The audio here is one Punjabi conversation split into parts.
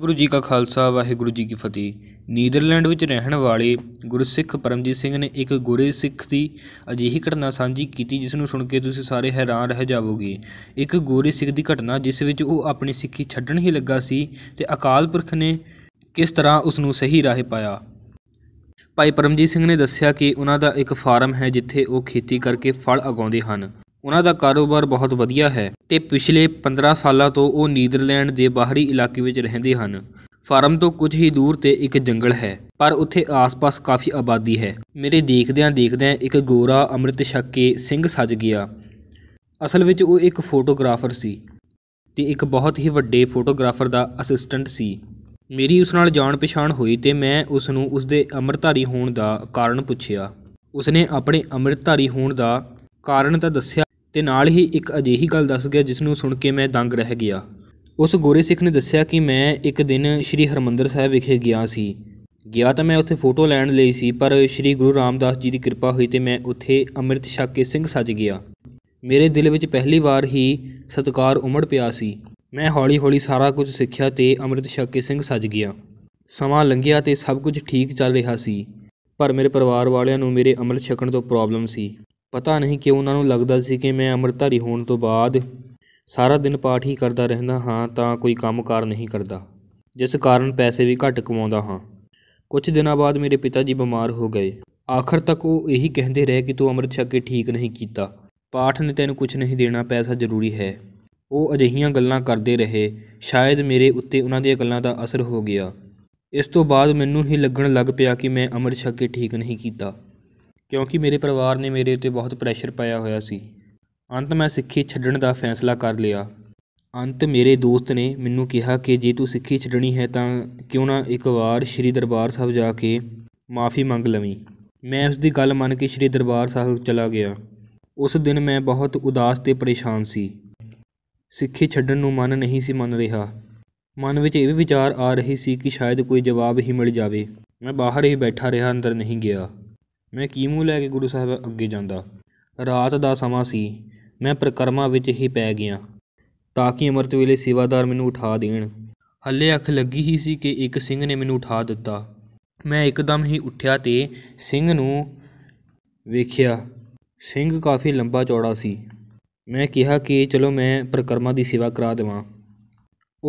ਗੁਰੂ ਜੀ ਕਾ ਖਾਲਸਾ ਵਾਹਿਗੁਰੂ ਜੀ ਕੀ ਫਤਿਹ ਨੀਦਰਲੈਂਡ ਵਿੱਚ ਰਹਿਣ ਵਾਲੇ ਗੁਰਸਿੱਖ ਪਰਮਜੀਤ ਸਿੰਘ ਨੇ ਇੱਕ ਗੁਰੇ ਸਿੱਖ ਦੀ ਅਜਿਹੀ ਘਟਨਾ ਸਾਂਝੀ ਕੀਤੀ ਜਿਸ ਨੂੰ ਸੁਣ ਕੇ ਤੁਸੀਂ ਸਾਰੇ ਹੈਰਾਨ ਰਹਿ ਜਾਵੋਗੇ ਇੱਕ ਗੁਰੇ ਸਿੱਖ ਦੀ ਘਟਨਾ ਜਿਸ ਵਿੱਚ ਉਹ ਆਪਣੀ ਸਿੱਖੀ ਛੱਡਣ ਹੀ ਲੱਗਾ ਸੀ ਤੇ ਅਕਾਲ ਪੁਰਖ ਨੇ ਕਿਸ ਤਰ੍ਹਾਂ ਉਸ ਨੂੰ ਸਹੀ ਰਾਹ ਪਾਇਆ ਭਾਈ ਪਰਮਜੀਤ ਸਿੰਘ ਨੇ ਦੱਸਿਆ ਕਿ ਉਹਨਾਂ ਦਾ ਇੱਕ ਫਾਰਮ ਹੈ ਜਿੱਥੇ ਉਹ ਖੇਤੀ ਕਰਕੇ ਫਲ ਉਗਾਉਂਦੇ ਹਨ ਉਹਨਾਂ ਦਾ ਕਾਰੋਬਾਰ ਬਹੁਤ ਵਧੀਆ ਹੈ ਤੇ ਪਿਛਲੇ 15 ਸਾਲਾਂ ਤੋਂ ਉਹ ਨੀਦਰਲੈਂਡ ਦੇ ਬਾਹਰੀ ਇਲਾਕੇ ਵਿੱਚ ਰਹਿੰਦੇ ਹਨ ਫਾਰਮ ਤੋਂ ਕੁਝ ਹੀ ਦੂਰ ਤੇ ਇੱਕ ਜੰਗਲ ਹੈ ਪਰ ਉੱਥੇ ਆਸ-ਪਾਸ ਕਾਫੀ ਆਬਾਦੀ ਹੈ ਮੇਰੇ ਦੇਖਦਿਆਂ ਦੇਖਦਿਆਂ ਇੱਕ ਗੋਰਾ ਅੰਮ੍ਰਿਤ ਛੱਕ ਕੇ ਸਿੰਘ ਸੱਜ ਗਿਆ ਅਸਲ ਵਿੱਚ ਉਹ ਇੱਕ ਫੋਟੋਗ੍ਰਾਫਰ ਸੀ ਤੇ ਇੱਕ ਬਹੁਤ ਹੀ ਵੱਡੇ ਫੋਟੋਗ੍ਰਾਫਰ ਦਾ ਅਸਿਸਟੈਂਟ ਸੀ ਮੇਰੀ ਉਸ ਨਾਲ ਜਾਣ ਪਛਾਣ ਹੋਈ ਤੇ ਮੈਂ ਉਸ ਨੂੰ ਉਸ ਦੇ ਅੰਮ੍ਰਿਤਧਾਰੀ ਹੋਣ ਦਾ ਕਾਰਨ ਪੁੱਛਿਆ ਉਸਨੇ ਆਪਣੇ ਅੰਮ੍ਰਿਤਧਾਰੀ ਹੋਣ ਦਾ ਕਾਰਨ ਤਾਂ ਦੱਸਿਆ ਤੇ ਨਾਲ ਹੀ ਇੱਕ ਅਜੀਹੀ ਗੱਲ ਦੱਸ ਗਿਆ ਜਿਸ ਨੂੰ ਸੁਣ ਕੇ ਮੈਂ ਦੰਗ ਰਹਿ ਗਿਆ ਉਸ ਗੋਰੇ ਸਿੱਖ ਨੇ ਦੱਸਿਆ ਕਿ ਮੈਂ ਇੱਕ ਦਿਨ ਸ੍ਰੀ ਹਰਮੰਦਰ ਸਾਹਿਬ ਵਿਖੇ ਗਿਆ ਸੀ ਗਿਆ ਤਾਂ ਮੈਂ ਉੱਥੇ ਫੋਟੋ ਲੈਣ ਲਈ ਸੀ ਪਰ ਸ੍ਰੀ ਗੁਰੂ ਰਾਮਦਾਸ ਜੀ ਦੀ ਕਿਰਪਾ ਹੋਈ ਤੇ ਮੈਂ ਉੱਥੇ ਅੰਮ੍ਰਿਤ ਛਕ ਕੇ ਸਿੰਘ ਸੱਜ ਗਿਆ ਮੇਰੇ ਦਿਲ ਵਿੱਚ ਪਹਿਲੀ ਵਾਰ ਹੀ ਸਤਕਾਰ ਉਮੜ ਪਿਆ ਸੀ ਮੈਂ ਹੌਲੀ-ਹੌਲੀ ਸਾਰਾ ਕੁਝ ਸਿੱਖਿਆ ਤੇ ਅੰਮ੍ਰਿਤ ਛਕ ਕੇ ਸਿੰਘ ਸੱਜ ਗਿਆ ਸਮਾਂ ਲੰਘਿਆ ਤੇ ਸਭ ਕੁਝ ਠੀਕ ਚੱਲ ਰਿਹਾ ਸੀ ਪਰ ਮੇਰੇ ਪਰਿਵਾਰ ਵਾਲਿਆਂ ਨੂੰ ਮੇਰੇ ਅੰਮ੍ਰਿਤ ਛਕਣ ਤੋਂ ਪ੍ਰੋਬਲਮ ਸੀ ਪਤਾ ਨਹੀਂ ਕਿਉਂ ਉਹਨਾਂ ਨੂੰ ਲੱਗਦਾ ਸੀ ਕਿ ਮੈਂ ਅੰਮ੍ਰਿਤਧਾਰੀ ਹੋਣ ਤੋਂ ਬਾਅਦ ਸਾਰਾ ਦਿਨ ਪਾਠ ਹੀ ਕਰਦਾ ਰਹਿੰਦਾ ਹਾਂ ਤਾਂ ਕੋਈ ਕੰਮਕਾਰ ਨਹੀਂ ਕਰਦਾ ਜਿਸ ਕਾਰਨ ਪੈਸੇ ਵੀ ਘੱਟ ਕਮਾਉਂਦਾ ਹਾਂ ਕੁਝ ਦਿਨਾਂ ਬਾਅਦ ਮੇਰੇ ਪਿਤਾ ਜੀ ਬਿਮਾਰ ਹੋ ਗਏ ਆਖਰ ਤੱਕ ਉਹ ਇਹੀ ਕਹਿੰਦੇ ਰਹੇ ਕਿ ਤੂੰ ਅੰਮ੍ਰਿਤ ਛਕ ਕੇ ਠੀਕ ਨਹੀਂ ਕੀਤਾ ਪਾਠ ਨੇ ਤੈਨੂੰ ਕੁਝ ਨਹੀਂ ਦੇਣਾ ਪੈਸਾ ਜ਼ਰੂਰੀ ਹੈ ਉਹ ਅਜਿਹੀਆਂ ਗੱਲਾਂ ਕਰਦੇ ਰਹੇ ਸ਼ਾਇਦ ਮੇਰੇ ਉੱਤੇ ਉਹਨਾਂ ਦੀਆਂ ਗੱਲਾਂ ਦਾ ਅਸਰ ਹੋ ਗਿਆ ਇਸ ਤੋਂ ਬਾਅਦ ਮੈਨੂੰ ਹੀ ਲੱਗਣ ਲੱਗ ਪਿਆ ਕਿ ਮੈਂ ਅੰਮ੍ਰਿਤ ਛਕ ਕੇ ਠੀਕ ਨਹੀਂ ਕੀਤਾ ਕਿਉਂਕਿ ਮੇਰੇ ਪਰਿਵਾਰ ਨੇ ਮੇਰੇ ਉੱਤੇ ਬਹੁਤ ਪ੍ਰੈਸ਼ਰ ਪਾਇਆ ਹੋਇਆ ਸੀ ਅੰਤ ਮੈਂ ਸਿੱਖੀ ਛੱਡਣ ਦਾ ਫੈਸਲਾ ਕਰ ਲਿਆ ਅੰਤ ਮੇਰੇ ਦੋਸਤ ਨੇ ਮੈਨੂੰ ਕਿਹਾ ਕਿ ਜੇ ਤੂੰ ਸਿੱਖੀ ਛੱਡਣੀ ਹੈ ਤਾਂ ਕਿਉਂ ਨਾ ਇੱਕ ਵਾਰ ਸ਼੍ਰੀ ਦਰਬਾਰ ਸਾਹਿਬ ਜਾ ਕੇ ਮਾਫੀ ਮੰਗ ਲਵੀਂ ਮੈਂ ਉਸ ਦੀ ਗੱਲ ਮੰਨ ਕੇ ਸ਼੍ਰੀ ਦਰਬਾਰ ਸਾਹਿਬ ਚਲਾ ਗਿਆ ਉਸ ਦਿਨ ਮੈਂ ਬਹੁਤ ਉਦਾਸ ਤੇ ਪਰੇਸ਼ਾਨ ਸੀ ਸਿੱਖੀ ਛੱਡਣ ਨੂੰ ਮਨ ਨਹੀਂ ਸੀ ਮੰਨ ਰਿਹਾ ਮਨ ਵਿੱਚ ਇਹ ਵੀ ਵਿਚਾਰ ਆ ਰਹੀ ਸੀ ਕਿ ਸ਼ਾਇਦ ਕੋਈ ਜਵਾਬ ਹੀ ਮਿਲ ਜਾਵੇ ਮੈਂ ਬਾਹਰ ਹੀ ਬੈਠਾ ਰਿਹਾ ਅੰਦਰ ਨਹੀਂ ਗਿਆ ਮੈਂ ਕੀਮੂ ਲੈ ਕੇ ਗੁਰੂ ਸਾਹਿਬ ਅੱਗੇ ਜਾਂਦਾ ਰਾਤ ਦਾ ਸਮਾਂ ਸੀ ਮੈਂ ਪ੍ਰਕਰਮਾ ਵਿੱਚ ਹੀ ਪੈ ਗਿਆ ਤਾਂ ਕਿ ਅਮਰਤ ਵੇਲੇ ਸੇਵਾਦਾਰ ਮੈਨੂੰ ਉਠਾ ਦੇਣ ਹੱਲੇ ਅੱਖ ਲੱਗੀ ਹੀ ਸੀ ਕਿ ਇੱਕ ਸਿੰਘ ਨੇ ਮੈਨੂੰ ਉਠਾ ਦਿੱਤਾ ਮੈਂ ਇੱਕਦਮ ਹੀ ਉੱਠਿਆ ਤੇ ਸਿੰਘ ਨੂੰ ਵੇਖਿਆ ਸਿੰਘ ਕਾਫੀ ਲੰਬਾ ਚੌੜਾ ਸੀ ਮੈਂ ਕਿਹਾ ਕਿ ਚਲੋ ਮੈਂ ਪ੍ਰਕਰਮਾ ਦੀ ਸੇਵਾ ਕਰਾ ਦੇਵਾਂ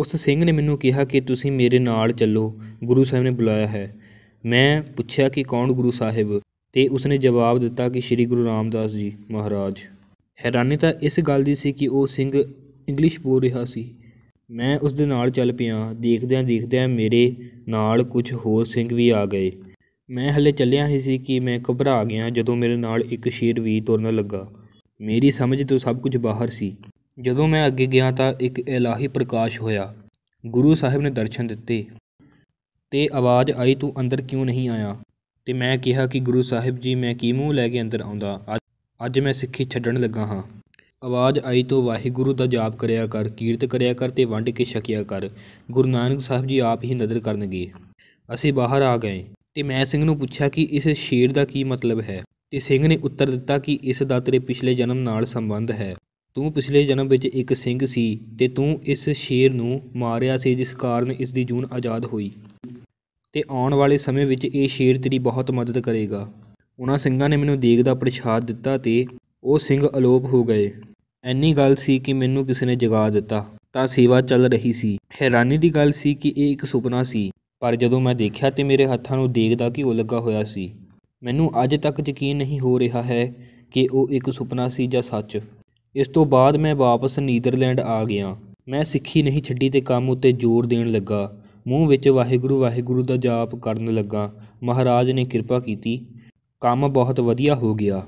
ਉਸ ਸਿੰਘ ਨੇ ਮੈਨੂੰ ਕਿਹਾ ਕਿ ਤੁਸੀਂ ਮੇਰੇ ਨਾਲ ਚੱਲੋ ਗੁਰੂ ਸਾਹਿਬ ਨੇ ਬੁਲਾਇਆ ਹੈ ਮੈਂ ਪੁੱਛਿਆ ਕਿ ਕੌਣ ਗੁਰੂ ਸਾਹਿਬ ਤੇ ਉਸਨੇ ਜਵਾਬ ਦਿੱਤਾ ਕਿ ਸ੍ਰੀ ਗੁਰੂ ਰਾਮਦਾਸ ਜੀ ਮਹਾਰਾਜ ਹੈਰਾਨੀ ਤਾਂ ਇਸ ਗੱਲ ਦੀ ਸੀ ਕਿ ਉਹ ਸਿੰਘ ਇੰਗਲਿਸ਼ ਬੋਲ ਰਿਹਾ ਸੀ ਮੈਂ ਉਸ ਦੇ ਨਾਲ ਚੱਲ ਪਿਆ ਦੇਖਦਿਆਂ ਦੇਖਦਿਆਂ ਮੇਰੇ ਨਾਲ ਕੁਝ ਹੋਰ ਸਿੰਘ ਵੀ ਆ ਗਏ ਮੈਂ ਹਲੇ ਚੱਲਿਆ ਹੀ ਸੀ ਕਿ ਮੈਂ ਘਬਰਾ ਗਿਆ ਜਦੋਂ ਮੇਰੇ ਨਾਲ ਇੱਕ ਸ਼ੇਰ ਵੀ ਤੁਰਨ ਲੱਗਾ ਮੇਰੀ ਸਮਝ ਤੋਂ ਸਭ ਕੁਝ ਬਾਹਰ ਸੀ ਜਦੋਂ ਮੈਂ ਅੱਗੇ ਗਿਆ ਤਾਂ ਇੱਕ ਇਲਾਹੀ ਪ੍ਰਕਾਸ਼ ਹੋਇਆ ਗੁਰੂ ਸਾਹਿਬ ਨੇ ਦਰਸ਼ਨ ਦਿੱਤੇ ਤੇ ਆਵਾਜ਼ ਆਈ ਤੂੰ ਅੰਦਰ ਕਿਉਂ ਨਹੀਂ ਆਇਆ ਤੇ ਮੈਂ ਕਿਹਾ ਕਿ ਗੁਰੂ ਸਾਹਿਬ ਜੀ ਮੈਂ ਕੀ ਮੂੰਹ ਲੈ ਕੇ ਅੰਦਰ ਆਉਂਦਾ ਅੱਜ ਮੈਂ ਸਿੱਖੀ ਛੱਡਣ ਲੱਗਾ ਹਾਂ ਆਵਾਜ਼ ਆਈ ਤੋਂ ਵਾਹਿਗੁਰੂ ਦਾ ਜਾਪ ਕਰਿਆ ਕਰ ਕੀਰਤ ਕਰਿਆ ਕਰ ਤੇ ਵੰਡ ਕੇ ਛਕਿਆ ਕਰ ਗੁਰੂ ਨਾਨਕ ਸਾਹਿਬ ਜੀ ਆਪ ਹੀ ਨਦਰ ਕਰਨਗੇ ਅਸੀਂ ਬਾਹਰ ਆ ਗਏ ਤੇ ਮੈਂ ਸਿੰਘ ਨੂੰ ਪੁੱਛਿਆ ਕਿ ਇਸ ਸ਼ੇਰ ਦਾ ਕੀ ਮਤਲਬ ਹੈ ਤੇ ਸਿੰਘ ਨੇ ਉੱਤਰ ਦਿੱਤਾ ਕਿ ਇਸ ਦਾ ਤੇਰੇ ਪਿਛਲੇ ਜਨਮ ਨਾਲ ਸੰਬੰਧ ਹੈ ਤੂੰ ਪਿਛਲੇ ਜਨਮ ਵਿੱਚ ਇੱਕ ਸਿੰਘ ਸੀ ਤੇ ਤੂੰ ਇਸ ਸ਼ੇਰ ਨੂੰ ਮਾਰਿਆ ਸੀ ਜਿਸ ਕਾਰਨ ਇਸ ਦੀ ਜੂਨ ਆਜ਼ਾਦ ਹੋਈ ਤੇ ਆਉਣ ਵਾਲੇ ਸਮੇਂ ਵਿੱਚ ਇਹ ਸ਼ੇਰ ਤੇਰੀ ਬਹੁਤ ਮਦਦ ਕਰੇਗਾ ਉਹਨਾਂ ਸਿੰਘਾਂ ਨੇ ਮੈਨੂੰ ਦੇਗ ਦਾ ਪ੍ਰਸ਼ਾਦ ਦਿੱਤਾ ਤੇ ਉਹ ਸਿੰਘ ਅਲੋਪ ਹੋ ਗਏ ਐਨੀ ਗੱਲ ਸੀ ਕਿ ਮੈਨੂੰ ਕਿਸੇ ਨੇ ਜਗਾ ਦਿੱਤਾ ਤਾਂ ਸੇਵਾ ਚੱਲ ਰਹੀ ਸੀ ਹੈਰਾਨੀ ਦੀ ਗੱਲ ਸੀ ਕਿ ਇਹ ਇੱਕ ਸੁਪਨਾ ਸੀ ਪਰ ਜਦੋਂ ਮੈਂ ਦੇਖਿਆ ਤੇ ਮੇਰੇ ਹੱਥਾਂ ਨੂੰ ਦੇਗ ਦਾ ਘਿਓ ਲੱਗਾ ਹੋਇਆ ਸੀ ਮੈਨੂੰ ਅੱਜ ਤੱਕ ਯਕੀਨ ਨਹੀਂ ਹੋ ਰਿਹਾ ਹੈ ਕਿ ਉਹ ਇੱਕ ਸੁਪਨਾ ਸੀ ਜਾਂ ਸੱਚ ਇਸ ਤੋਂ ਬਾਅਦ ਮੈਂ ਵਾਪਸ ਨੀਦਰਲੈਂਡ ਆ ਗਿਆ ਮੈਂ ਸਿੱਖੀ ਨਹੀਂ ਛੱਡੀ ਤੇ ਕੰਮ ਉੱਤੇ ਜ਼ੋਰ ਦੇਣ ਲੱਗਾ ਮੂੰਹ ਵਿੱਚ ਵਾਹਿਗੁਰੂ ਵਾਹਿਗੁਰੂ ਦਾ ਜਾਪ ਕਰਨ ਲੱਗਾ ਮਹਾਰਾਜ ਨੇ ਕਿਰਪਾ ਕੀਤੀ ਕੰਮ ਬਹੁਤ ਵਧੀਆ ਹੋ ਗਿਆ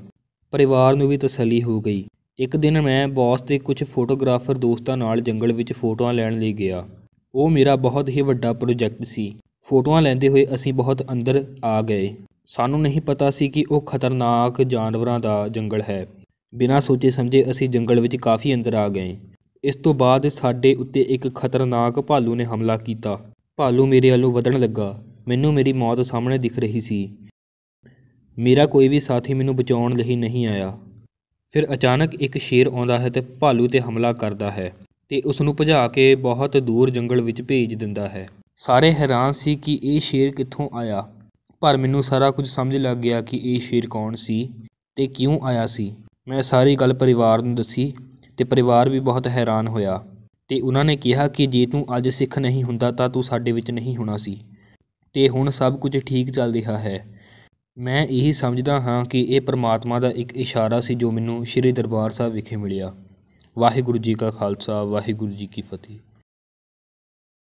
ਪਰਿਵਾਰ ਨੂੰ ਵੀ ਤਸੱਲੀ ਹੋ ਗਈ ਇੱਕ ਦਿਨ ਮੈਂ ਬੌਸ ਤੇ ਕੁਝ ਫੋਟੋਗ੍ਰਾਫਰ ਦੋਸਤਾਂ ਨਾਲ ਜੰਗਲ ਵਿੱਚ ਫੋਟੋਆਂ ਲੈਣ ਲਈ ਗਿਆ ਉਹ ਮੇਰਾ ਬਹੁਤ ਹੀ ਵੱਡਾ ਪ੍ਰੋਜੈਕਟ ਸੀ ਫੋਟੋਆਂ ਲੈਂਦੇ ਹੋਏ ਅਸੀਂ ਬਹੁਤ ਅੰਦਰ ਆ ਗਏ ਸਾਨੂੰ ਨਹੀਂ ਪਤਾ ਸੀ ਕਿ ਉਹ ਖਤਰਨਾਕ ਜਾਨਵਰਾਂ ਦਾ ਜੰਗਲ ਹੈ ਬਿਨਾਂ ਸੋਚੇ ਸਮਝੇ ਅਸੀਂ ਜੰਗਲ ਵਿੱਚ ਕਾਫੀ ਅੰਦਰ ਆ ਗਏ ਇਸ ਤੋਂ ਬਾਅਦ ਸਾਡੇ ਉੱਤੇ ਇੱਕ ਖਤਰਨਾਕ ਭਾਲੂ ਨੇ ਹਮਲਾ ਕੀਤਾ ਭਾਲੂ ਮੇਰੇ ਵੱਲੋਂ ਵਧਣ ਲੱਗਾ ਮੈਨੂੰ ਮੇਰੀ ਮੌਤ ਸਾਹਮਣੇ ਦਿਖ ਰਹੀ ਸੀ ਮੇਰਾ ਕੋਈ ਵੀ ਸਾਥੀ ਮੈਨੂੰ ਬਚਾਉਣ ਲਈ ਨਹੀਂ ਆਇਆ ਫਿਰ ਅਚਾਨਕ ਇੱਕ ਸ਼ੇਰ ਆਉਂਦਾ ਹੈ ਤੇ ਭਾਲੂ ਤੇ ਹਮਲਾ ਕਰਦਾ ਹੈ ਤੇ ਉਸ ਨੂੰ ਭਜਾ ਕੇ ਬਹੁਤ ਦੂਰ ਜੰਗਲ ਵਿੱਚ ਭੇਜ ਦਿੰਦਾ ਹੈ ਸਾਰੇ ਹੈਰਾਨ ਸੀ ਕਿ ਇਹ ਸ਼ੇਰ ਕਿੱਥੋਂ ਆਇਆ ਪਰ ਮੈਨੂੰ ਸਾਰਾ ਕੁਝ ਸਮਝ ਲੱਗ ਗਿਆ ਕਿ ਇਹ ਸ਼ੇਰ ਕੌਣ ਸੀ ਤੇ ਕਿਉਂ ਆਇਆ ਸੀ ਮੈਂ ਸਾਰੀ ਗੱਲ ਪਰਿਵਾਰ ਨੂੰ ਦੱਸੀ ਤੇ ਪਰਿਵਾਰ ਵੀ ਬਹੁਤ ਹੈਰਾਨ ਹੋਇਆ ਤੇ ਉਹਨਾਂ ਨੇ ਕਿਹਾ ਕਿ ਜੇ ਤੂੰ ਅੱਜ ਸਿੱਖ ਨਹੀਂ ਹੁੰਦਾ ਤਾਂ ਤੂੰ ਸਾਡੇ ਵਿੱਚ ਨਹੀਂ ਹੋਣਾ ਸੀ ਤੇ ਹੁਣ ਸਭ ਕੁਝ ਠੀਕ ਚੱਲ ਰਿਹਾ ਹੈ ਮੈਂ ਇਹੀ ਸਮਝਦਾ ਹਾਂ ਕਿ ਇਹ ਪ੍ਰਮਾਤਮਾ ਦਾ ਇੱਕ ਇਸ਼ਾਰਾ ਸੀ ਜੋ ਮੈਨੂੰ ਸ਼੍ਰੀ ਦਰਬਾਰ ਸਾਹਿਬ ਵਿਖੇ ਮਿਲਿਆ ਵਾਹਿਗੁਰੂ ਜੀ ਕਾ ਖਾਲਸਾ ਵਾਹਿਗੁਰੂ ਜੀ ਕੀ ਫਤਿਹ